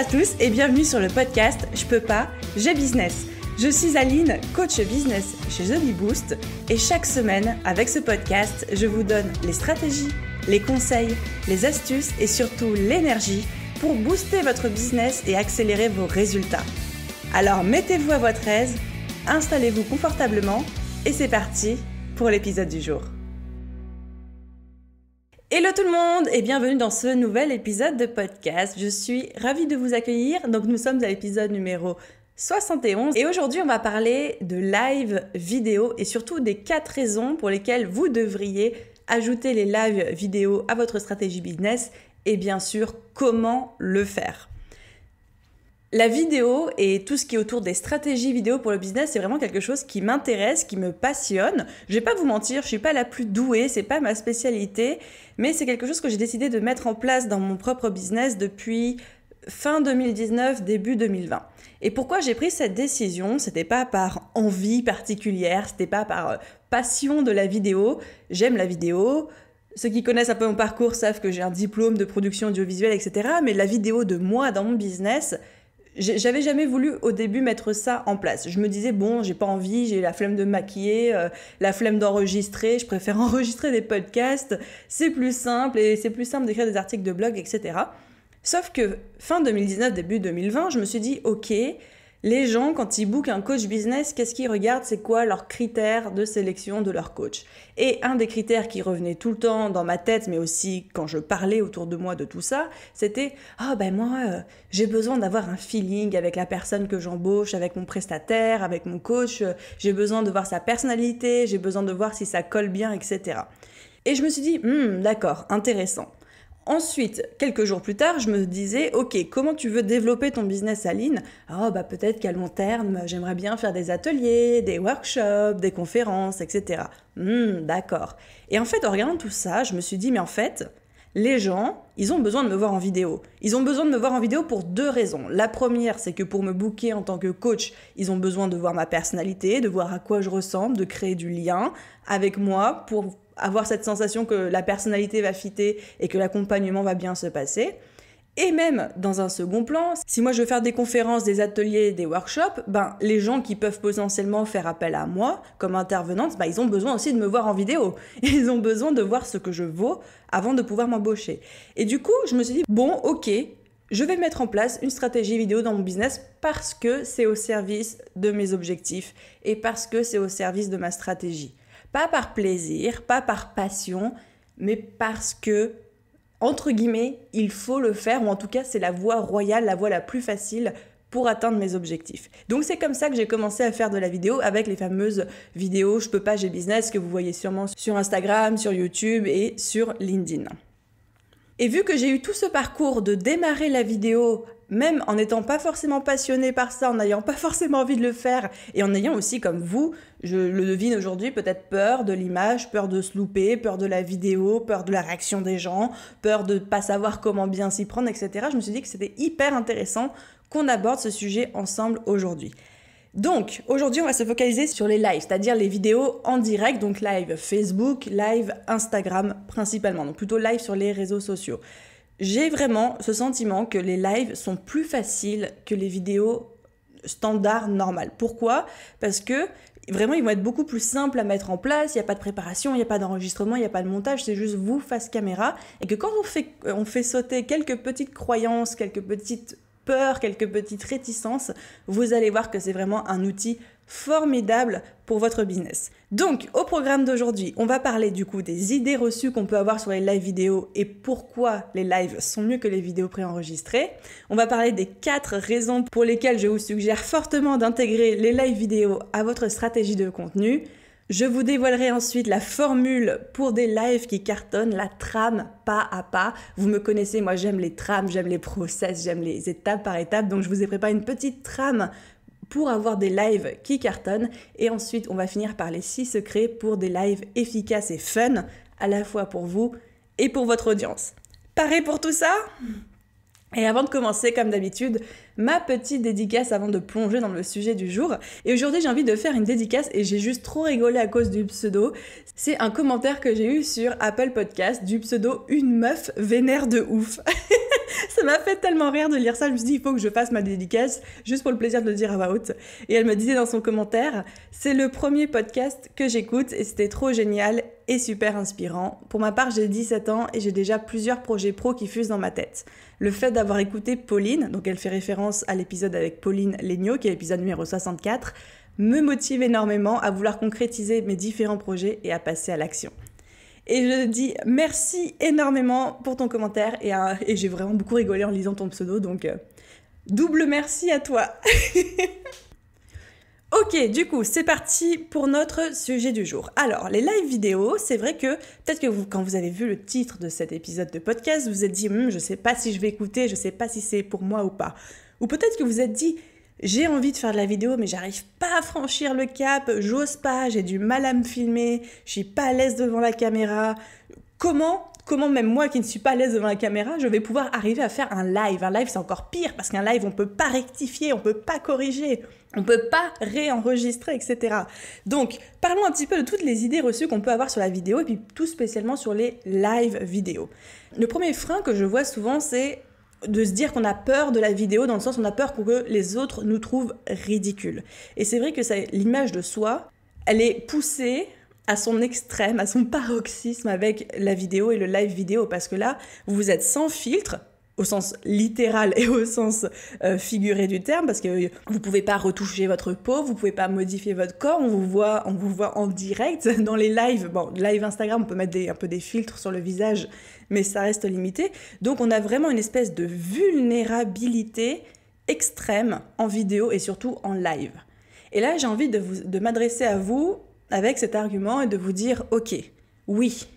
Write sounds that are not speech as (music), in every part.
à tous et bienvenue sur le podcast Je peux pas, j'ai business. Je suis Aline, coach business chez The Boost et chaque semaine, avec ce podcast, je vous donne les stratégies, les conseils, les astuces et surtout l'énergie pour booster votre business et accélérer vos résultats. Alors mettez-vous à votre aise, installez-vous confortablement et c'est parti pour l'épisode du jour. Hello tout le monde et bienvenue dans ce nouvel épisode de podcast. Je suis ravie de vous accueillir. Donc nous sommes à l'épisode numéro 71 et aujourd'hui on va parler de live vidéo et surtout des quatre raisons pour lesquelles vous devriez ajouter les live vidéo à votre stratégie business et bien sûr comment le faire. La vidéo et tout ce qui est autour des stratégies vidéo pour le business, c'est vraiment quelque chose qui m'intéresse, qui me passionne. Je vais pas vous mentir, je suis pas la plus douée, c'est pas ma spécialité, mais c'est quelque chose que j'ai décidé de mettre en place dans mon propre business depuis fin 2019, début 2020. Et pourquoi j'ai pris cette décision C'était pas par envie particulière, c'était pas par euh, passion de la vidéo. J'aime la vidéo. Ceux qui connaissent un peu mon parcours savent que j'ai un diplôme de production audiovisuelle, etc. Mais la vidéo de moi dans mon business, j'avais jamais voulu au début mettre ça en place. Je me disais, bon, j'ai pas envie, j'ai la flemme de maquiller, euh, la flemme d'enregistrer, je préfère (laughs) enregistrer des podcasts, c'est plus simple et c'est plus simple d'écrire des articles de blog, etc. Sauf que fin 2019, début 2020, je me suis dit, ok, les gens, quand ils bookent un coach business, qu'est-ce qu'ils regardent C'est quoi leurs critères de sélection de leur coach Et un des critères qui revenait tout le temps dans ma tête, mais aussi quand je parlais autour de moi de tout ça, c'était Ah ben moi, euh, j'ai besoin d'avoir un feeling avec la personne que j'embauche, avec mon prestataire, avec mon coach, euh, j'ai besoin de voir sa personnalité, j'ai besoin de voir si ça colle bien, etc. Et je me suis dit, hmm, d'accord, intéressant. Ensuite, quelques jours plus tard, je me disais, ok, comment tu veux développer ton business à Lean Oh, bah peut-être qu'à long terme, j'aimerais bien faire des ateliers, des workshops, des conférences, etc. Hmm, d'accord. Et en fait, en regardant tout ça, je me suis dit, mais en fait, les gens, ils ont besoin de me voir en vidéo. Ils ont besoin de me voir en vidéo pour deux raisons. La première, c'est que pour me booker en tant que coach, ils ont besoin de voir ma personnalité, de voir à quoi je ressemble, de créer du lien avec moi pour avoir cette sensation que la personnalité va fitter et que l'accompagnement va bien se passer. Et même dans un second plan, si moi je veux faire des conférences, des ateliers, des workshops, ben les gens qui peuvent potentiellement faire appel à moi comme intervenante, ben, ils ont besoin aussi de me voir en vidéo. (laughs) Ils ont besoin de voir ce que je vaux avant de pouvoir m'embaucher. Et du coup, je me suis dit bon, OK, je vais mettre en place une stratégie vidéo dans mon business parce que c'est au service de mes objectifs et parce que c'est au service de ma stratégie. Pas par plaisir, pas par passion, mais parce que, entre guillemets, il faut le faire, ou en tout cas c'est la voie royale, la voie la plus facile pour atteindre mes objectifs. Donc c'est comme ça que j'ai commencé à faire de la vidéo avec les fameuses vidéos Je peux pas, j'ai business que vous voyez sûrement sur Instagram, sur YouTube et sur LinkedIn. Et vu que j'ai eu tout ce parcours de démarrer la vidéo même en n'étant pas forcément passionné par ça, en n'ayant pas forcément envie de le faire, et en ayant aussi, comme vous, je le devine aujourd'hui, peut-être peur de l'image, peur de se louper, peur de la vidéo, peur de la réaction des gens, peur de ne pas savoir comment bien s'y prendre, etc. Je me suis dit que c'était hyper intéressant qu'on aborde ce sujet ensemble aujourd'hui. Donc, aujourd'hui, on va se focaliser sur les lives, c'est-à-dire les vidéos en direct, donc live Facebook, live Instagram principalement, donc plutôt live sur les réseaux sociaux. J'ai vraiment ce sentiment que les lives sont plus faciles que les vidéos standards, normales. Pourquoi Parce que vraiment, ils vont être beaucoup plus simples à mettre en place. Il n'y a pas de préparation, il n'y a pas d'enregistrement, il n'y a pas de montage, c'est juste vous face caméra. Et que quand on fait, euh, on fait sauter quelques petites croyances, quelques petites peurs, quelques petites réticences, vous allez voir que c'est vraiment un outil formidable pour votre business. Donc, au programme d'aujourd'hui, on va parler du coup des idées reçues qu'on peut avoir sur les lives vidéo et pourquoi les lives sont mieux que les vidéos préenregistrées. On va parler des quatre raisons pour lesquelles je vous suggère fortement d'intégrer les lives vidéo à votre stratégie de contenu. Je vous dévoilerai ensuite la formule pour des lives qui cartonnent la trame pas à pas. Vous me connaissez, moi j'aime les trames, j'aime les process, j'aime les étapes par étapes. Donc je vous ai préparé une petite trame pour avoir des lives qui cartonnent. Et ensuite, on va finir par les 6 secrets pour des lives efficaces et fun, à la fois pour vous et pour votre audience. Pareil pour tout ça Et avant de commencer, comme d'habitude, ma petite dédicace avant de plonger dans le sujet du jour. Et aujourd'hui, j'ai envie de faire une dédicace et j'ai juste trop rigolé à cause du pseudo. C'est un commentaire que j'ai eu sur Apple Podcast du pseudo Une meuf vénère de ouf. (laughs) ça m'a fait tellement rire de lire ça. Je me suis dit, il faut que je fasse ma dédicace juste pour le plaisir de le dire à voix Et elle me disait dans son commentaire, c'est le premier podcast que j'écoute et c'était trop génial et super inspirant. Pour ma part, j'ai 17 ans et j'ai déjà plusieurs projets pro qui fusent dans ma tête. Le fait d'avoir écouté Pauline, donc elle fait référence à l'épisode avec Pauline Legnaud, qui est l'épisode numéro 64, me motive énormément à vouloir concrétiser mes différents projets et à passer à l'action. Et je dis merci énormément pour ton commentaire et, j'ai vraiment beaucoup rigolé en lisant ton pseudo, donc euh, double merci à toi. (laughs) ok, du coup, c'est parti pour notre sujet du jour. Alors, les live vidéo, c'est vrai que peut-être que quand vous avez vu le titre de cet épisode de podcast, vous vous êtes dit, hmm, je sais pas si je vais écouter, je sais pas si c'est pour moi ou pas. Ou peut-être que vous êtes dit, j'ai envie de faire de la vidéo, mais j'arrive pas à franchir le cap, j'ose pas, j'ai du mal à me filmer, je suis pas à l'aise devant la caméra. Comment comment même moi qui ne suis pas à l'aise devant la caméra, je vais pouvoir arriver à faire un live. Un live, c'est encore pire parce qu'un live, on ne peut pas rectifier, on ne peut pas corriger, on ne peut pas réenregistrer, etc. Donc, parlons un petit peu de toutes les idées reçues qu'on peut avoir sur la vidéo et puis tout spécialement sur les live vidéo. Le premier frein que je vois souvent, c'est de se dire qu'on a peur de la vidéo dans le sens on a peur que les autres nous trouvent ridicules. Et c'est vrai que l'image de soi, elle est poussée à son extrême, à son paroxysme avec la vidéo et le live vidéo parce que là, vous êtes sans filtre, au sens littéral et au sens euh, figuré du terme, parce que vous pouvez pas retoucher votre peau, vous pouvez pas modifier votre corps, on vous voit, on vous voit en direct (laughs) dans les lives. Bon, live Instagram, on peut mettre un peu des filtres sur le visage, mais ça reste limité. Donc on a vraiment une espèce de vulnérabilité extrême en vidéo et surtout en live. Et là, j'ai envie de, de m'adresser à vous avec cet argument et de vous dire, ok, oui,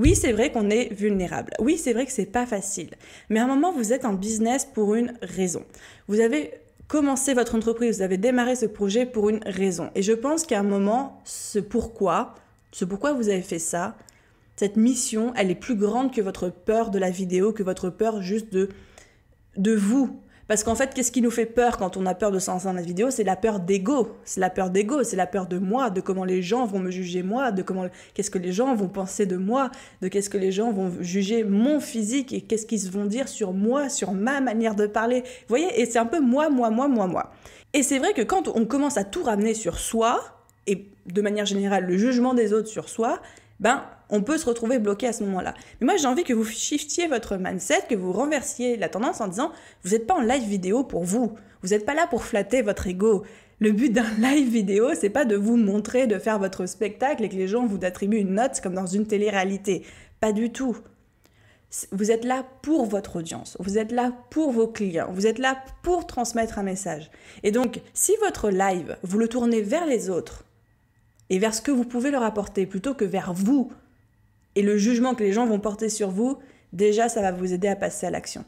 oui, c'est vrai qu'on est vulnérable. Oui, c'est vrai que c'est pas facile. Mais à un moment, vous êtes en business pour une raison. Vous avez commencé votre entreprise, vous avez démarré ce projet pour une raison. Et je pense qu'à un moment, ce pourquoi, ce pourquoi vous avez fait ça, cette mission, elle est plus grande que votre peur de la vidéo, que votre peur juste de, de vous. Parce qu'en fait, qu'est-ce qui nous fait peur quand on a peur de s'en dans la vidéo C'est la peur d'ego. C'est la peur d'ego, c'est la peur de moi, de comment les gens vont me juger moi, de comment qu'est-ce que les gens vont penser de moi, de qu'est-ce que les gens vont juger mon physique et qu'est-ce qu'ils vont dire sur moi, sur ma manière de parler. Vous voyez, et c'est un peu moi, moi, moi, moi, moi. Et c'est vrai que quand on commence à tout ramener sur soi, et de manière générale le jugement des autres sur soi, ben on peut se retrouver bloqué à ce moment-là. Mais moi, j'ai envie que vous shiftiez votre mindset, que vous renversiez la tendance en disant, vous n'êtes pas en live vidéo pour vous. Vous n'êtes pas là pour flatter votre ego. Le but d'un (laughs) live vidéo, c'est pas de vous montrer, de faire votre spectacle et que les gens vous attribuent une note comme dans une télé-réalité. Pas du tout. Vous êtes là pour votre audience, vous êtes là pour vos clients, vous êtes là pour transmettre un message. Et donc, si votre live, vous le tournez vers les autres et vers ce que vous pouvez leur apporter plutôt que vers vous, et le jugement que les gens vont porter sur vous, déjà ça va vous aider à passer à l'action.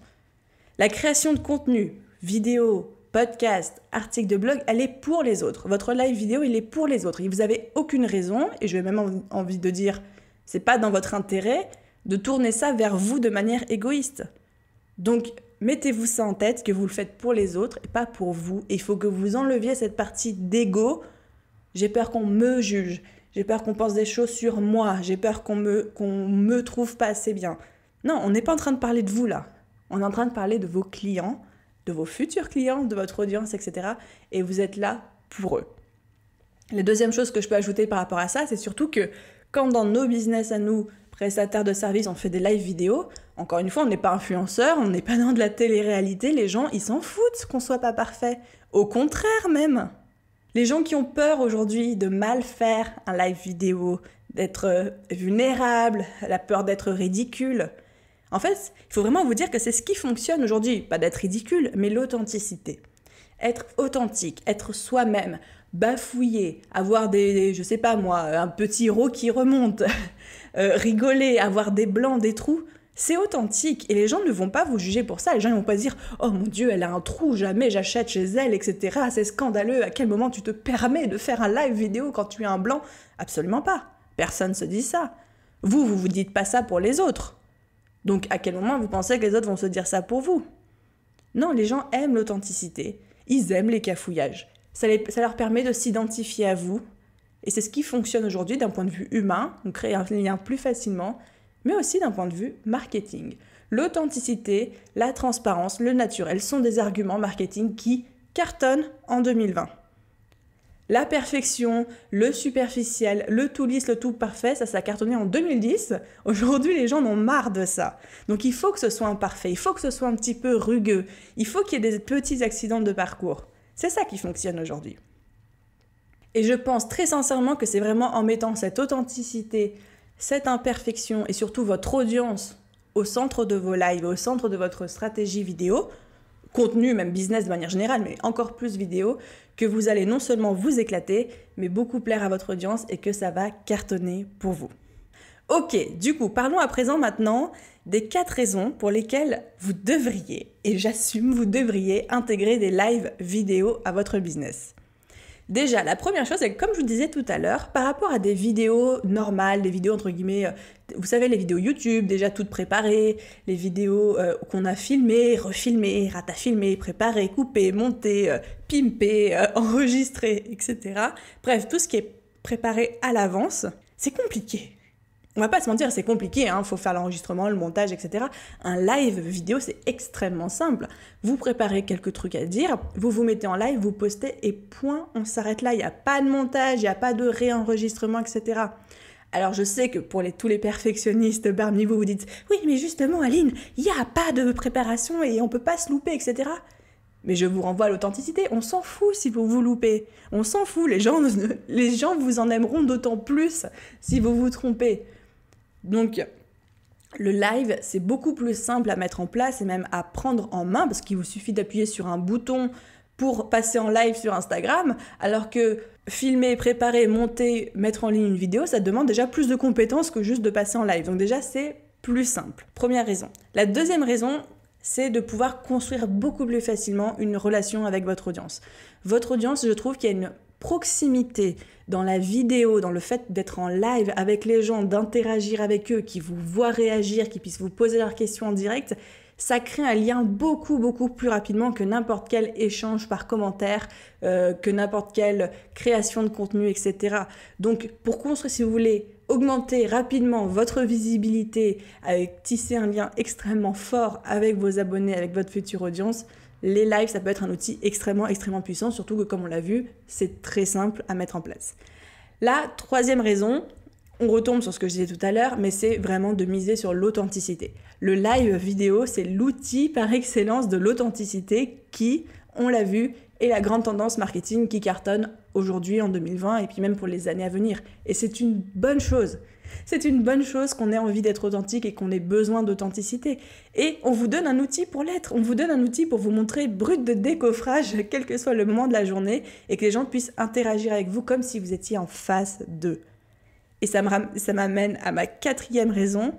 La création de contenu, vidéo, podcast, article de blog, elle est pour les autres. Votre live vidéo, il est pour les autres. Et vous n'avez aucune raison, et je vais même envie de dire, c'est pas dans votre intérêt de tourner ça vers vous de manière égoïste. Donc, mettez-vous ça en tête que vous le faites pour les autres et pas pour vous. Il faut que vous enleviez cette partie d'ego. J'ai peur qu'on me juge j'ai peur qu'on pense des choses sur moi, j'ai peur qu'on me, qu'on me trouve pas assez bien. Non, on n'est pas en train de parler de vous là. On est en train de parler de vos clients, de vos futurs clients, de votre audience, etc. Et vous êtes là pour eux. La deuxième chose que je peux ajouter par rapport à ça, c'est surtout que quand dans nos business à nous, prestataires de services, on fait des live vidéo, encore une fois, on n'est pas influenceur, on n'est pas dans de la télé-réalité, les gens, ils s'en foutent qu'on soit pas parfait. Au contraire même. Les gens qui ont peur aujourd'hui de mal faire un live vidéo, d'être euh, vulnérable, la peur d'être ridicule. En fait, il faut vraiment vous dire que c'est ce qui fonctionne aujourd'hui, pas d'être ridicule, mais l'authenticité. Être authentique, être soi-même, bafouiller, avoir des, je sais pas moi, un petit rot qui remonte, (laughs) euh, rigoler, avoir des blancs, des trous, c'est authentique et les gens ne vont pas vous juger pour ça. Les gens ne vont pas dire Oh mon Dieu, elle a un trou, jamais j'achète chez elle, etc. C'est scandaleux, à quel moment tu te permets de faire un live vidéo quand tu es un blanc Absolument pas. Personne ne se dit ça. Vous, vous vous dites pas ça pour les autres. Donc à quel moment vous pensez que les autres vont se dire ça pour vous Non, les gens aiment l'authenticité. Ils aiment les cafouillages. ça leur permet de s'identifier à vous. Et c'est ce qui fonctionne aujourd'hui d'un point de vue humain. On crée un lien plus facilement mais aussi d'un point de vue marketing. L'authenticité, la transparence, le naturel sont des arguments marketing qui cartonnent en 2020. La perfection, le superficiel, le tout lisse, le tout parfait, ça, s'est cartonné en 2010. Aujourd'hui, les gens en ont marre de ça. Donc il faut que ce soit imparfait, il faut que ce soit un petit peu rugueux, il faut qu'il y ait des petits accidents de parcours. C'est ça qui fonctionne aujourd'hui. Et je pense très sincèrement que c'est vraiment en mettant cette authenticité, cette imperfection et surtout votre audience au centre de vos lives, au centre de votre stratégie vidéo, contenu, même business de manière générale, mais encore plus vidéo, que vous allez non seulement vous éclater, mais beaucoup plaire à votre audience et que ça va cartonner pour vous. Ok, du coup, parlons à présent maintenant des quatre raisons pour lesquelles vous devriez, et j'assume, vous devriez intégrer des lives vidéo à votre business. Déjà, la première chose, c'est que comme je vous disais tout à l'heure, par rapport à des vidéos normales, des vidéos entre guillemets, euh, vous savez, les vidéos YouTube déjà toutes préparées, les vidéos euh, qu'on a filmées, refilmées, ratafilmées, préparées, coupées, montées, euh, pimpées, enregistrées, etc. Bref, tout ce qui est préparé à l'avance, c'est compliqué on va pas se mentir, c'est compliqué, il hein. faut faire l'enregistrement, le montage, etc. Un live vidéo, c'est extrêmement simple. Vous préparez quelques trucs à dire, vous vous mettez en live, vous postez et point, on s'arrête là. Il n'y a pas de montage, il n'y a pas de réenregistrement, etc. Alors je sais que pour les, tous les perfectionnistes parmi vous, vous dites oui, mais justement, Aline, il n'y a pas de préparation et on peut pas se louper, etc. Mais je vous renvoie à l'authenticité. On s'en fout si vous vous loupez. On s'en fout. Les gens, les gens vous en aimeront d'autant plus si vous vous trompez. Donc, le live, c'est beaucoup plus simple à mettre en place et même à prendre en main parce qu'il vous suffit d'appuyer sur un bouton pour passer en live sur Instagram, alors que filmer, préparer, monter, mettre en ligne une vidéo, ça demande déjà plus de compétences que juste de passer en live. Donc déjà, c'est plus simple. Première raison. La deuxième raison, c'est de pouvoir construire beaucoup plus facilement une relation avec votre audience. Votre audience, je trouve qu'il y a une proximité, dans la vidéo, dans le fait d'être en live avec les gens, d'interagir avec eux, qui vous voient réagir, qui puissent vous poser leurs questions en direct, ça crée un lien beaucoup beaucoup plus rapidement que n'importe quel échange par commentaire, euh, que n'importe quelle création de contenu, etc. Donc pour construire, si vous voulez augmenter rapidement votre visibilité, avec euh, tisser un lien extrêmement fort avec vos abonnés, avec votre future audience, les lives, ça peut être un outil extrêmement, extrêmement puissant, surtout que comme on l'a vu, c'est très simple à mettre en place. La troisième raison, on retombe sur ce que je disais tout à l'heure, mais c'est vraiment de miser sur l'authenticité. Le live vidéo, c'est l'outil par excellence de l'authenticité qui, on l'a vu, est la grande tendance marketing qui cartonne aujourd'hui en 2020 et puis même pour les années à venir. Et c'est une bonne chose. C'est une bonne chose qu'on ait envie d'être authentique et qu'on ait besoin d'authenticité. Et on vous donne un outil pour l'être. On vous donne un outil pour vous montrer brut de décoffrage, (laughs) quel que soit le moment de la journée, et que les gens puissent interagir avec vous comme si vous étiez en face d'eux. Et ça m'amène à ma quatrième raison.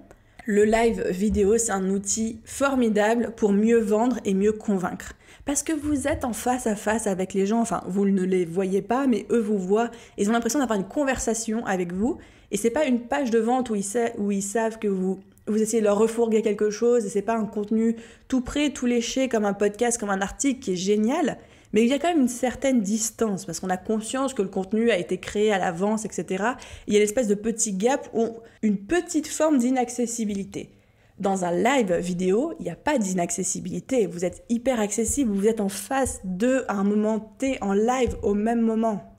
Le live vidéo, c'est un outil formidable pour mieux vendre et mieux convaincre. Parce que vous êtes en face à face avec les gens, enfin vous ne les voyez pas, mais eux vous voient, ils ont l'impression d'avoir une conversation avec vous, et c'est pas une page de vente où ils, savent que vous essayez de leur refourguer quelque chose et c'est pas un contenu tout prêt, tout léché comme un podcast, comme un article qui est génial, mais il y a quand même une certaine distance parce qu'on a conscience que le contenu a été créé à l'avance, etc. il y a l'espèce de petit gap ou une petite forme d'inaccessibilité. Dans un live vidéo, il n'y a pas d'inaccessibilité. Vous êtes hyper accessible, vous êtes en face d'eux à un moment T en live au même moment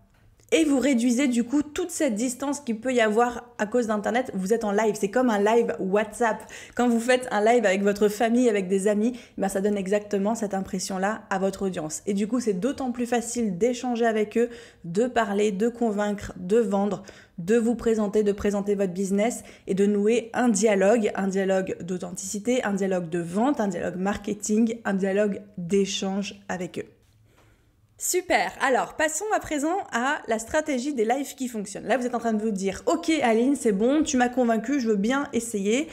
et vous réduisez du coup toute cette distance qu'il peut y avoir à cause d'Internet. Vous êtes en live, c'est comme un live WhatsApp. Quand vous faites un live avec votre famille, avec des amis, eh ben ça donne exactement cette impression-là à votre audience. Et du coup, c'est d'autant plus facile d'échanger avec eux, de parler, de convaincre, de vendre, de vous présenter, de présenter votre business et de nouer un dialogue, un dialogue d'authenticité, un dialogue de vente, un dialogue marketing, un dialogue d'échange avec eux. Super. Alors, passons à présent à la stratégie des lives qui fonctionnent. Là, vous êtes en train de vous dire, OK Aline, c'est bon, tu m'as convaincu, je veux bien essayer.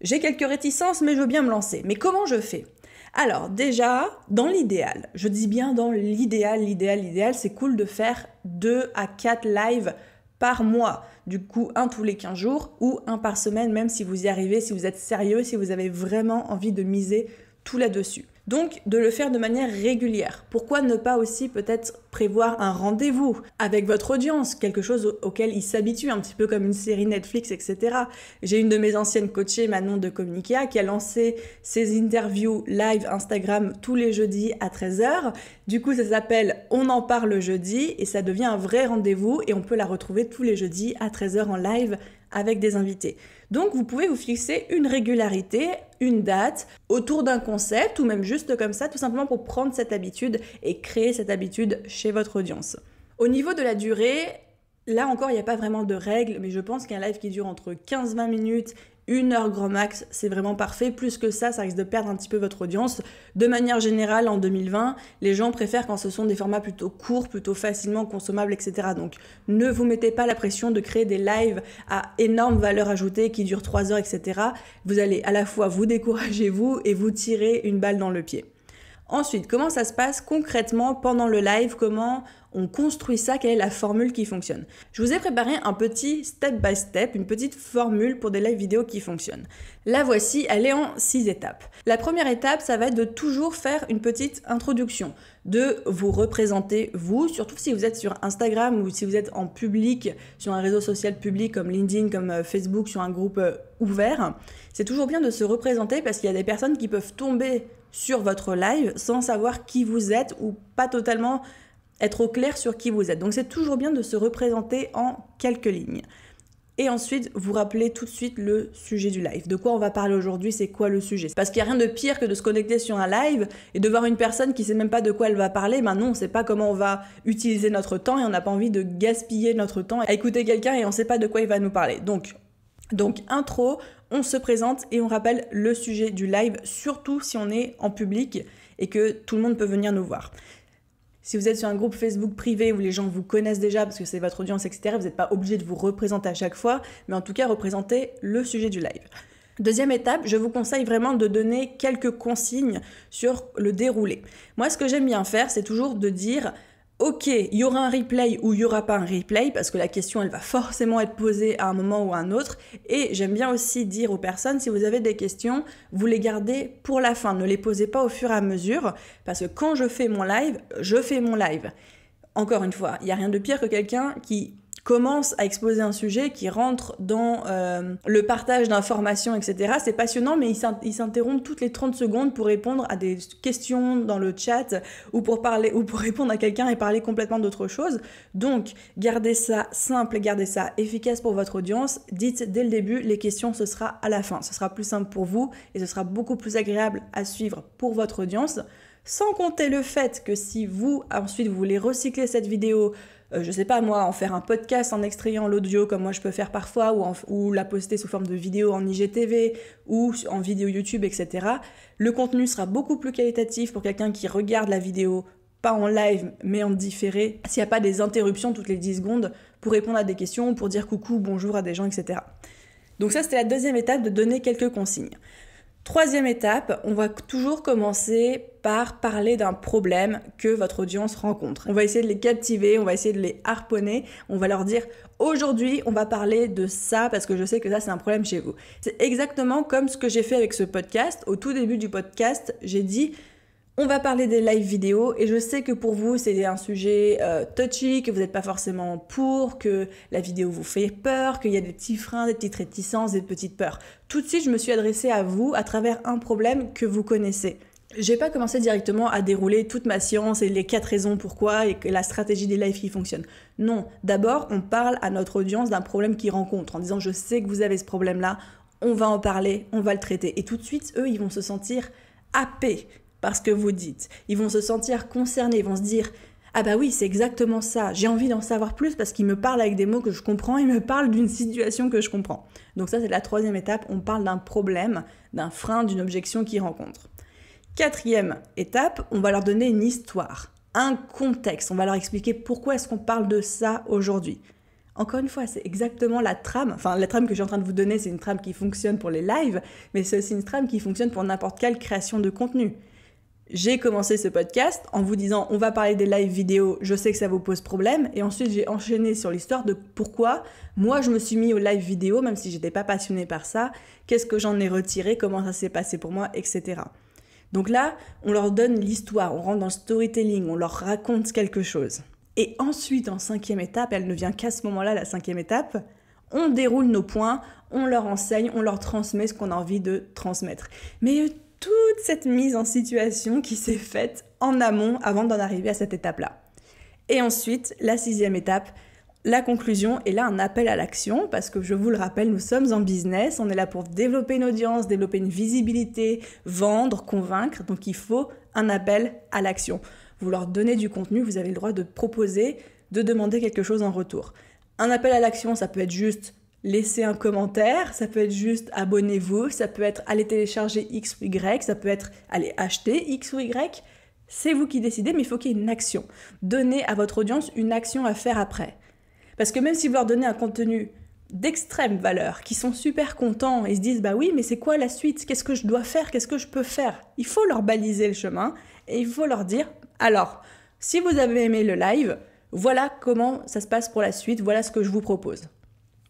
J'ai quelques réticences, mais je veux bien me lancer. Mais comment je fais Alors, déjà, dans l'idéal, je dis bien dans l'idéal, l'idéal, l'idéal, c'est cool de faire deux à quatre lives par mois. Du coup, un tous les 15 jours ou un par semaine, même si vous y arrivez, si vous êtes sérieux, si vous avez vraiment envie de miser tout là-dessus. Donc de le faire de manière régulière. Pourquoi ne pas aussi peut-être prévoir un rendez-vous avec votre audience, quelque chose auquel ils s'habituent, un petit peu comme une série Netflix, etc. J'ai une de mes anciennes coachées, Manon de Communiquia, qui a lancé ses interviews live Instagram tous les jeudis à 13h. Du coup, ça s'appelle On en parle jeudi et ça devient un vrai rendez-vous et on peut la retrouver tous les jeudis à 13h en live avec des invités. Donc vous pouvez vous fixer une régularité, une date, autour d'un concept ou même juste comme ça, tout simplement pour prendre cette habitude et créer cette habitude chez votre audience. Au niveau de la durée, Là encore, il n'y a pas vraiment de règles, mais je pense qu'un live qui dure entre 15-20 minutes une heure grand max, c'est vraiment parfait. Plus que ça, ça risque de perdre un petit peu votre audience. De manière générale, en 2020, les gens préfèrent quand ce sont des formats plutôt courts, plutôt facilement consommables, etc. Donc ne vous mettez pas la pression de créer des lives à énorme valeur ajoutée qui durent 3 heures, etc. Vous allez à la fois vous décourager vous et vous tirer une balle dans le pied. Ensuite, comment ça se passe concrètement pendant le live Comment on construit ça Quelle est la formule qui fonctionne Je vous ai préparé un petit step by step, une petite formule pour des live vidéo qui fonctionnent. La voici, elle est en six étapes. La première étape, ça va être de toujours faire une petite introduction, de vous représenter vous, surtout si vous êtes sur Instagram ou si vous êtes en public, sur un réseau social public comme LinkedIn, comme euh, Facebook, sur un groupe euh, ouvert. C'est toujours bien de se représenter parce qu'il y a des personnes qui peuvent tomber sur votre live sans savoir qui vous êtes ou pas totalement être au clair sur qui vous êtes. Donc c'est toujours bien de se représenter en quelques lignes. Et ensuite, vous rappelez tout de suite le sujet du live. De quoi on va parler aujourd'hui, c'est quoi le sujet Parce qu'il n'y a rien de pire que de se connecter sur un live et de voir une personne qui sait même pas de quoi elle va parler. Maintenant, on ne sait pas comment on va utiliser notre temps et on n'a pas envie de gaspiller notre temps à écouter quelqu'un et on ne sait pas de quoi il va nous parler. Donc, donc intro, on se présente et on rappelle le sujet du live, surtout si on est en public et que tout le monde peut venir nous voir. Si vous êtes sur un groupe Facebook privé où les gens vous connaissent déjà parce que c'est votre audience, etc., vous n'êtes pas obligé de vous représenter à chaque fois, mais en tout cas, représentez le sujet du live. Deuxième étape, je vous conseille vraiment de donner quelques consignes sur le déroulé. Moi, ce que j'aime bien faire, c'est toujours de dire ok, il y aura un replay ou il n'y aura pas un replay, parce que la question, elle va forcément être posée à un moment ou à un autre. Et j'aime bien aussi dire aux personnes, si vous avez des questions, vous les gardez pour la fin, ne les posez pas au fur et à mesure, parce que quand je fais mon live, je fais mon live. Encore une fois, il n'y a rien de pire que quelqu'un qui commence à exposer un sujet qui rentre dans euh, le partage d'informations, etc. C'est passionnant, mais il s'interrompt toutes les 30 secondes pour répondre à des questions dans le chat ou pour, parler, ou pour répondre à quelqu'un et parler complètement d'autre chose. Donc, gardez ça simple, gardez ça efficace pour votre audience. Dites dès le début, les questions, ce sera à la fin. Ce sera plus simple pour vous et ce sera beaucoup plus agréable à suivre pour votre audience. Sans compter le fait que si vous, ensuite, vous voulez recycler cette vidéo, euh, je sais pas moi, en faire un podcast en extrayant l'audio comme moi je peux faire parfois, ou, ou la poster sous forme de vidéo en IGTV, ou en vidéo YouTube, etc. Le contenu sera beaucoup plus qualitatif pour quelqu'un qui regarde la vidéo pas en live, mais en différé, s'il n'y a pas des interruptions toutes les 10 secondes pour répondre à des questions, pour dire coucou, bonjour à des gens, etc. Donc ça, c'était la deuxième étape de donner quelques consignes. Troisième étape, on va toujours commencer par parler d'un problème que votre audience rencontre. On va essayer de les captiver, on va essayer de les harponner, on va leur dire aujourd'hui on va parler de ça parce que je sais que ça c'est un problème chez vous. C'est exactement comme ce que j'ai fait avec ce podcast. Au tout début du podcast, j'ai dit on va parler des live vidéo et je sais que pour vous c'est un sujet euh, touchy, que vous n'êtes pas forcément pour, que la vidéo vous fait peur, qu'il y a des petits freins, des petites réticences, des petites peurs. Tout de suite je me suis adressée à vous à travers un problème que vous connaissez. J'ai pas commencé directement à dérouler toute ma science et les quatre raisons pourquoi et la stratégie des lives qui fonctionne. Non, d'abord on parle à notre audience d'un problème qu'ils rencontrent en disant je sais que vous avez ce problème là, on va en parler, on va le traiter. Et tout de suite eux ils vont se sentir happés parce que vous dites. Ils vont se sentir concernés, ils vont se dire ah bah oui, c'est exactement ça. J'ai envie d'en savoir plus parce qu'il me parle avec des mots que je comprends, il me parle d'une situation que je comprends. Donc ça, c'est la troisième étape. On parle d'un problème, d'un frein, d'une objection qu'ils rencontrent. Quatrième étape, on va leur donner une histoire, un contexte. On va leur expliquer pourquoi est-ce qu'on parle de ça aujourd'hui. Encore une fois, c'est exactement la trame. Enfin, la trame que je suis en train de vous donner, c'est une trame qui fonctionne pour les lives, mais c'est aussi une trame qui fonctionne pour n'importe quelle création de contenu j'ai commencé ce podcast en vous disant on va parler des live vidéo, je sais que ça vous pose problème et ensuite j'ai enchaîné sur l'histoire de pourquoi moi je me suis mis au live vidéo même si j'étais pas passionnée par ça, qu'est-ce que j'en ai retiré, comment ça s'est passé pour moi, etc. Donc là, on leur donne l'histoire, on rentre dans le storytelling, on leur raconte quelque chose. Et ensuite, en cinquième étape, elle ne vient qu'à ce moment-là, la cinquième étape, on déroule nos points, on leur enseigne, on leur transmet ce qu'on a envie de transmettre. Mais toute cette mise en situation qui s'est faite en amont avant d'en arriver à cette étape-là. Et ensuite, la sixième étape, la conclusion et là un appel à l'action parce que je vous le rappelle, nous sommes en business, on est là pour développer une audience, développer une visibilité, vendre, convaincre, donc il faut un appel à l'action. Vous leur donnez du contenu, vous avez le droit de proposer, de demander quelque chose en retour. Un appel à l'action, ça peut être juste Laissez un commentaire, ça peut être juste abonnez-vous, ça peut être allez télécharger X ou Y, ça peut être allez acheter X ou Y. C'est vous qui décidez, mais il faut qu'il y ait une action. Donnez à votre audience une action à faire après. Parce que même si vous leur donnez un contenu d'extrême valeur, qui sont super contents et se disent bah oui, mais c'est quoi la suite Qu'est-ce que je dois faire Qu'est-ce que je peux faire Il faut leur baliser le chemin et il faut leur dire alors, si vous avez aimé le live, voilà comment ça se passe pour la suite, voilà ce que je vous propose.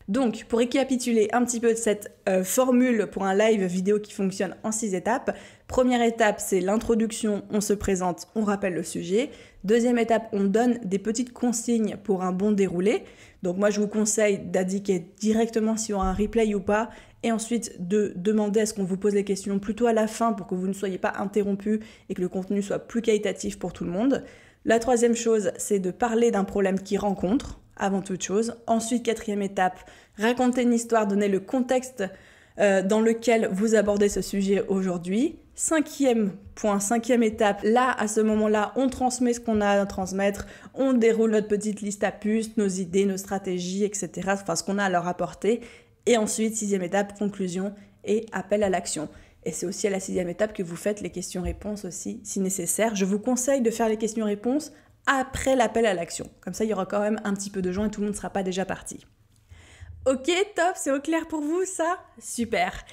Donc, pour récapituler un petit peu de cette euh, formule pour un live vidéo qui fonctionne en six étapes, première étape, c'est l'introduction, on se présente, on rappelle le sujet. Deuxième étape, on donne des petites consignes pour un bon déroulé. Donc moi, je vous conseille d'indiquer directement si on a un replay ou pas, et ensuite de demander à ce qu'on vous pose les questions plutôt à la fin pour que vous ne soyez pas interrompu et que le contenu soit plus qualitatif pour tout le monde. La troisième chose, c'est de parler d'un problème qu'ils rencontrent avant toute chose. Ensuite, quatrième étape, raconter une histoire, donner le contexte euh, dans lequel vous abordez ce sujet aujourd'hui. Cinquième point, cinquième étape, là, à ce moment-là, on transmet ce qu'on a à transmettre, on déroule notre petite liste à puces, nos idées, nos stratégies, etc., enfin ce qu'on a à leur apporter. Et ensuite, sixième étape, conclusion et appel à l'action. Et c'est aussi à la sixième étape que vous faites les questions-réponses aussi, si nécessaire. Je vous conseille de faire les questions-réponses après l'appel à l'action. Comme ça, il y aura quand même un petit peu de gens et tout le monde ne sera pas déjà parti. Ok, top, c'est au clair pour vous ça Super.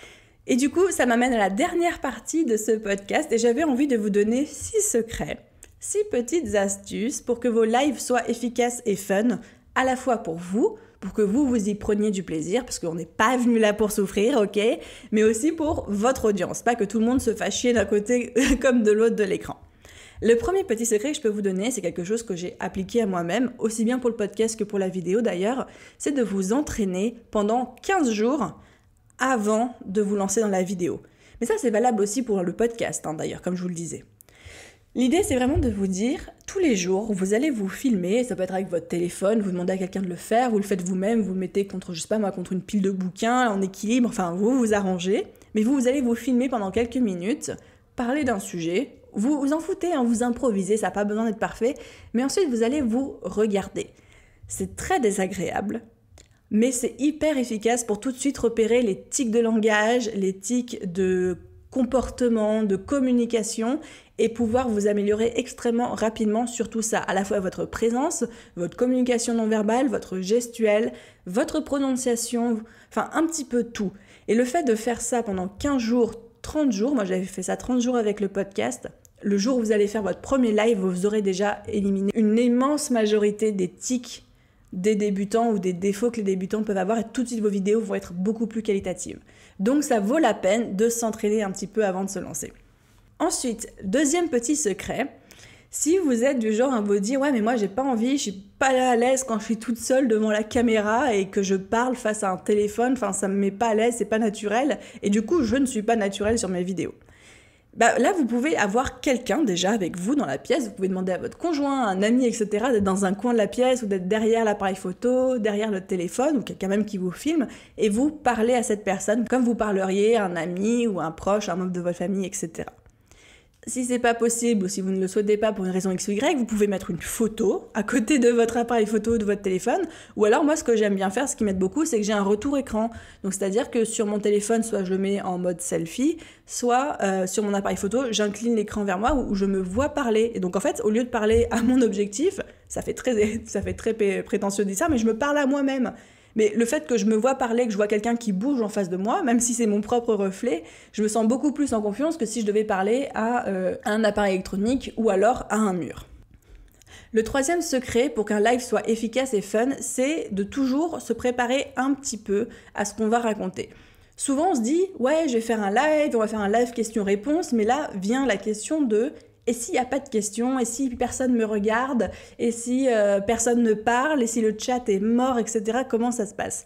Et du coup, ça m'amène à la dernière partie de ce podcast et j'avais envie de vous donner six secrets, six petites astuces pour que vos lives soient efficaces et fun, à la fois pour vous, pour que vous vous y preniez du plaisir, parce qu'on n'est pas venu là pour souffrir, ok, mais aussi pour votre audience, pas que tout le monde se fâchier d'un côté (laughs) comme de l'autre de l'écran. Le premier petit secret que je peux vous donner, c'est quelque chose que j'ai appliqué à moi-même, aussi bien pour le podcast que pour la vidéo d'ailleurs, c'est de vous entraîner pendant 15 jours avant de vous lancer dans la vidéo. Mais ça, c'est valable aussi pour le podcast, hein, d'ailleurs, comme je vous le disais. L'idée, c'est vraiment de vous dire, tous les jours, vous allez vous filmer, ça peut être avec votre téléphone, vous demandez à quelqu'un de le faire, vous le faites vous-même, vous le mettez contre, je sais pas moi, contre une pile de bouquins, en équilibre, enfin, vous vous arrangez, mais vous, vous allez vous filmer pendant quelques minutes, parler d'un sujet, vous vous en foutez, hein, vous improvisez, ça n'a pas besoin d'être parfait, mais ensuite vous allez vous regarder. C'est très désagréable, mais c'est hyper efficace pour tout de suite repérer les tics de langage, les tics de comportement, de communication et pouvoir vous améliorer extrêmement rapidement sur tout ça, à la fois votre présence, votre communication non verbale, votre gestuelle, votre prononciation, enfin un petit peu tout. Et le fait de faire ça pendant 15 jours 30 jours, moi j'avais fait ça 30 jours avec le podcast, le jour où vous allez faire votre premier live, vous aurez déjà éliminé une immense majorité des tics des débutants ou des défauts que les débutants peuvent avoir et tout de suite vos vidéos vont être beaucoup plus qualitatives. Donc ça vaut la peine de s'entraîner un petit peu avant de se lancer. Ensuite, deuxième petit secret, si vous êtes du genre à vous dire ouais mais moi j'ai pas envie, je suis pas à l'aise quand je suis toute seule devant la caméra et que je parle face à un téléphone, enfin ça me met pas à l'aise, c'est pas naturel et du coup je ne suis pas naturelle sur mes vidéos. Bah, là vous pouvez avoir quelqu'un déjà avec vous dans la pièce, vous pouvez demander à votre conjoint, un ami, etc. d'être dans un coin de la pièce ou d'être derrière l'appareil photo, derrière le téléphone ou quelqu'un même qui vous filme et vous parlez à cette personne comme vous parleriez à un ami ou un proche, un membre de votre famille, etc. Si c'est pas possible ou si vous ne le souhaitez pas pour une raison X ou Y, vous pouvez mettre une photo à côté de votre appareil photo ou de votre téléphone. Ou alors, moi, ce que j'aime bien faire, ce qui m'aide beaucoup, c'est que j'ai un retour écran. Donc, c'est-à-dire que sur mon téléphone, soit je le mets en mode selfie, soit euh, sur mon appareil photo, j'incline l'écran vers moi où je me vois parler. Et donc, en fait, au lieu de parler à mon objectif, ça fait très, (laughs) ça fait très prétentieux de dire ça, mais je me parle à moi-même. Mais le fait que je me vois parler, que je vois quelqu'un qui bouge en face de moi, même si c'est mon propre reflet, je me sens beaucoup plus en confiance que si je devais parler à euh, un appareil électronique ou alors à un mur. Le troisième secret pour qu'un live soit efficace et fun, c'est de toujours se préparer un petit peu à ce qu'on va raconter. Souvent on se dit, ouais, je vais faire un live, on va faire un live question-réponse, mais là vient la question de et s'il n'y a pas de questions, et si personne me regarde, et si euh, personne ne parle, et si le chat est mort, etc., comment ça se passe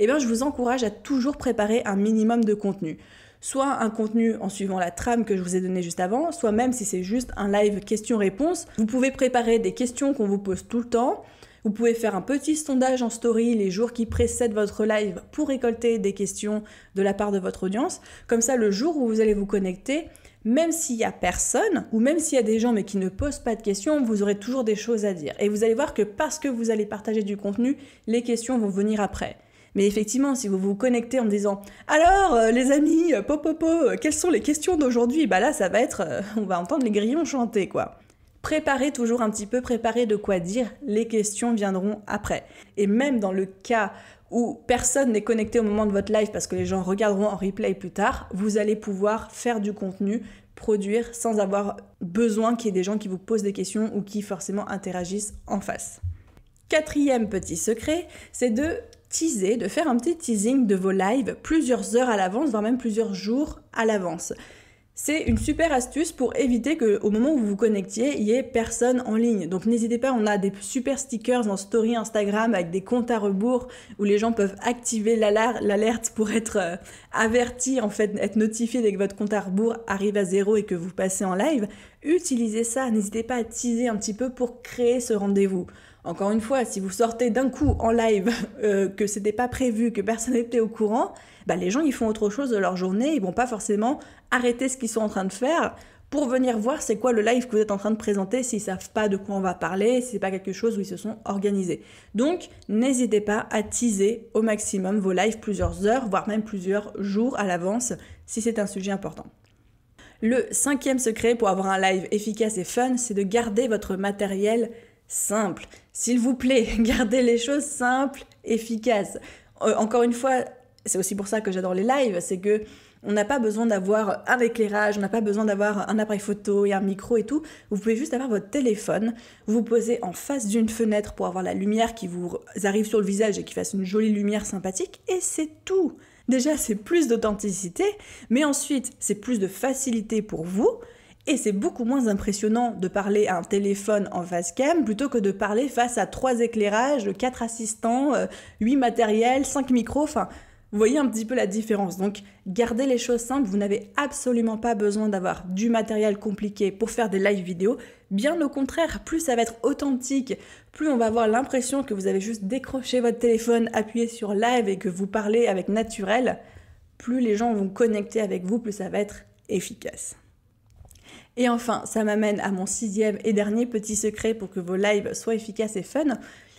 Eh bien, je vous encourage à toujours préparer un minimum de contenu soit un contenu en suivant la trame que je vous ai donnée juste avant, soit même si c'est juste un live question-réponse. Vous pouvez préparer des questions qu'on vous pose tout le temps. Vous pouvez faire un petit sondage en story les jours qui précèdent votre live pour récolter des questions de la part de votre audience. Comme ça, le jour où vous allez vous connecter, même s'il y a personne, ou même s'il y a des gens mais qui ne posent pas de questions, vous aurez toujours des choses à dire. Et vous allez voir que parce que vous allez partager du contenu, les questions vont venir après. Mais effectivement, si vous vous connectez en disant Alors, euh, les amis, popopo, euh, euh, quelles sont les questions d'aujourd'hui Bah là, ça va être On va entendre les grillons chanter, quoi. Préparez toujours un petit peu, préparez de quoi dire, les questions viendront après. Et même dans le cas où personne n'est connecté au moment de votre live parce que les gens regarderont en replay plus tard, vous allez pouvoir faire du contenu, produire sans avoir besoin qu'il y ait des gens qui vous posent des questions ou qui forcément interagissent en face. Quatrième petit secret, c'est de teaser, de faire un petit teasing de vos lives plusieurs heures à l'avance, voire même plusieurs jours à l'avance. C'est une super astuce pour éviter que au moment où vous vous connectiez, il y ait personne en ligne. Donc n'hésitez pas, on a des super stickers en story Instagram avec des comptes à rebours où les gens peuvent activer l'alerte pour être averti, euh, avertis en fait, être notifié dès que votre compte à rebours arrive à zéro et que vous passez en live. Utilisez ça, n'hésitez pas à teaser un petit peu pour créer ce rendez-vous. Encore une fois, si vous sortez d'un coup en live que (laughs) euh, que c'était pas prévu, que personne n'était au courant, bah, les gens ils font autre chose de leur journée, ils vont pas forcément arrêter ce qu'ils sont en train de faire pour venir voir c'est quoi le live que vous êtes en train de présenter s'ils savent pas de quoi on va parler, si c'est pas quelque chose où ils se sont organisés. Donc n'hésitez pas à teaser au maximum vos lives plusieurs heures, voire même plusieurs jours à l'avance si c'est un sujet important. Le cinquième secret pour avoir un live efficace et fun, c'est de garder votre matériel simple. S'il vous plaît, (laughs) gardez les choses simples, efficaces. Euh, encore une fois, c'est aussi pour ça que j'adore les lives, c'est que on n'a pas besoin d'avoir un éclairage, on n'a pas besoin d'avoir un appareil photo et un micro et tout. Vous pouvez juste avoir votre téléphone, vous vous posez en face d'une fenêtre pour avoir la lumière qui vous arrive sur le visage et qui fasse une jolie lumière sympathique, et c'est tout. Déjà, c'est plus d'authenticité, mais ensuite, c'est plus de facilité pour vous, et c'est beaucoup moins impressionnant de parler à un téléphone en face cam plutôt que de parler face à trois éclairages, quatre assistants, euh, huit matériels, cinq micros, enfin, vous voyez un petit peu la différence. Donc, gardez les choses simples, vous n'avez absolument pas besoin d'avoir du matériel compliqué pour faire des live vidéo. Bien au contraire, plus ça va être authentique, plus on va avoir l'impression que vous avez juste décroché votre téléphone, appuyé sur live et que vous parlez avec naturel, plus les gens vont connecter avec vous, plus ça va être efficace. Et enfin, ça m'amène à mon sixième et dernier petit secret pour que vos lives soient efficaces et fun.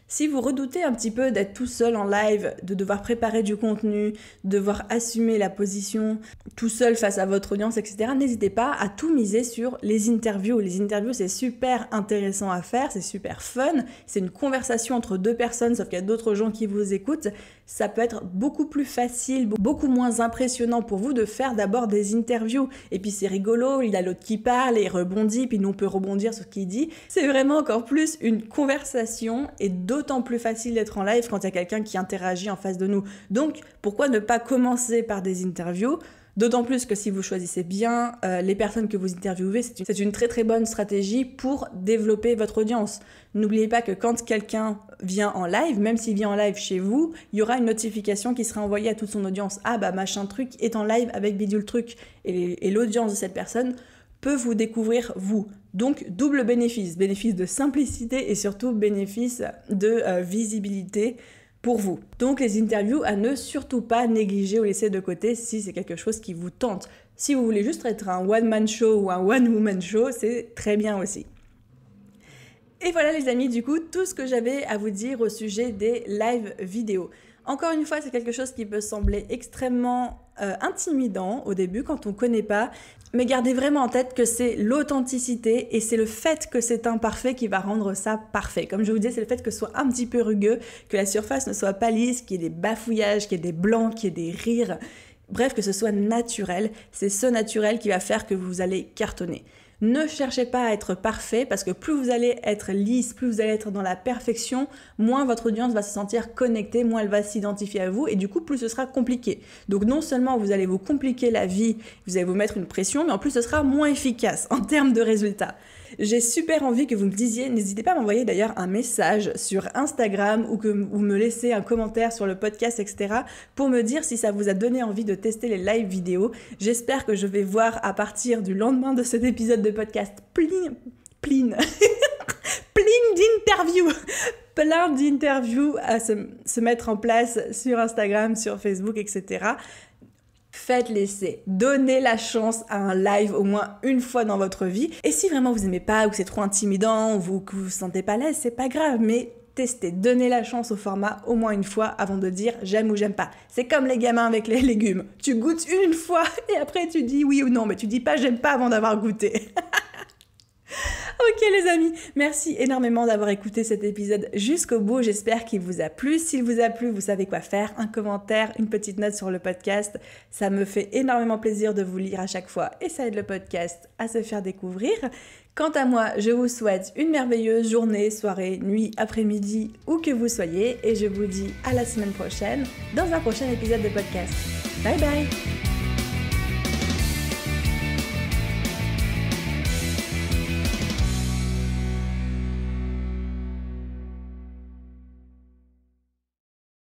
Si vous redoutez un petit peu d'être tout seul en live, de devoir préparer du contenu, de devoir assumer la position tout seul face à votre audience, etc., n'hésitez pas à tout miser sur les interviews. Les interviews, c'est super intéressant à faire, c'est super fun, c'est une conversation entre deux personnes, sauf qu'il y a d'autres gens qui vous écoutent. Ça peut être beaucoup plus facile, beaucoup moins impressionnant pour vous de faire d'abord des interviews. Et puis c'est rigolo, il y a l'autre qui parle et il rebondit, puis nous on peut rebondir sur ce qu'il dit. C'est vraiment encore plus une conversation et d'autant plus facile d'être en live quand il y a quelqu'un qui interagit en face de nous. Donc, pourquoi ne pas commencer par des interviews D'autant plus que si vous choisissez bien euh, les personnes que vous interviewez, c'est une, très très bonne stratégie pour développer votre audience. N'oubliez pas que quand quelqu'un vient en live, même s'il vient en live chez vous, il y aura une notification qui sera envoyée à toute son audience. Ah bah machin truc est en live avec bidule truc. et l'audience de cette personne peut vous découvrir vous. Donc double bénéfice, bénéfice de simplicité et surtout bénéfice de euh, visibilité pour vous. Donc les interviews à ne surtout pas négliger ou laisser de côté si c'est quelque chose qui vous tente. Si vous voulez juste être un one-man show ou un one-woman show, c'est très bien aussi. Et voilà les amis, du coup, tout ce que j'avais à vous dire au sujet des live vidéos. Encore une fois, c'est quelque chose qui peut sembler extrêmement euh, intimidant au début quand on ne connaît pas, mais gardez vraiment en tête que c'est l'authenticité et c'est le fait que c'est imparfait qui va rendre ça parfait. Comme je vous disais, c'est le fait que ce soit un petit peu rugueux, que la surface ne soit pas lisse, qu'il y ait des bafouillages, qu'il y ait des blancs, qu'il y ait des rires. Bref, que ce soit naturel, c'est ce naturel qui va faire que vous allez cartonner. Ne cherchez pas à être parfait parce que plus vous allez être lisse, plus vous allez être dans la perfection, moins votre audience va se sentir connectée, moins elle va s'identifier à vous et du coup plus ce sera compliqué. Donc non seulement vous allez vous compliquer la vie, vous allez vous mettre une pression, mais en plus ce sera moins efficace (laughs) en termes de résultats. J'ai super envie que vous me disiez, n'hésitez pas à m'envoyer d'ailleurs un message sur Instagram ou que vous me laisser un commentaire sur le podcast, etc. pour me dire si ça vous a donné envie de tester les live vidéo. J'espère que je vais voir à partir du lendemain de cet épisode de podcast plein, plein, (laughs) plein d'interviews plein d'interviews à se, se, mettre en place sur Instagram, sur Facebook, etc faites l'essai. donnez la chance à un live au moins une fois dans votre vie. Et si vraiment vous aimez pas ou c'est trop intimidant ou que vous vous sentez pas à l'aise, c'est pas grave, mais testez, donnez la chance au format au moins une fois avant de dire j'aime ou j'aime pas. C'est comme les gamins avec les légumes. Tu goûtes une fois (laughs) et après tu dis oui ou non, mais tu dis pas j'aime pas avant d'avoir goûté. (laughs) (laughs) Ok les amis, merci énormément d'avoir écouté cet épisode jusqu'au bout. J'espère qu'il vous a plu. S'il vous a plu, vous savez quoi faire. Un commentaire, une petite note sur le podcast. Ça me fait énormément plaisir de vous lire à chaque fois et ça aide le podcast à se faire découvrir. Quant à moi, je vous souhaite une merveilleuse journée, soirée, nuit, après-midi, où que vous soyez. Et je vous dis à la semaine prochaine dans un prochain épisode de podcast. Bye bye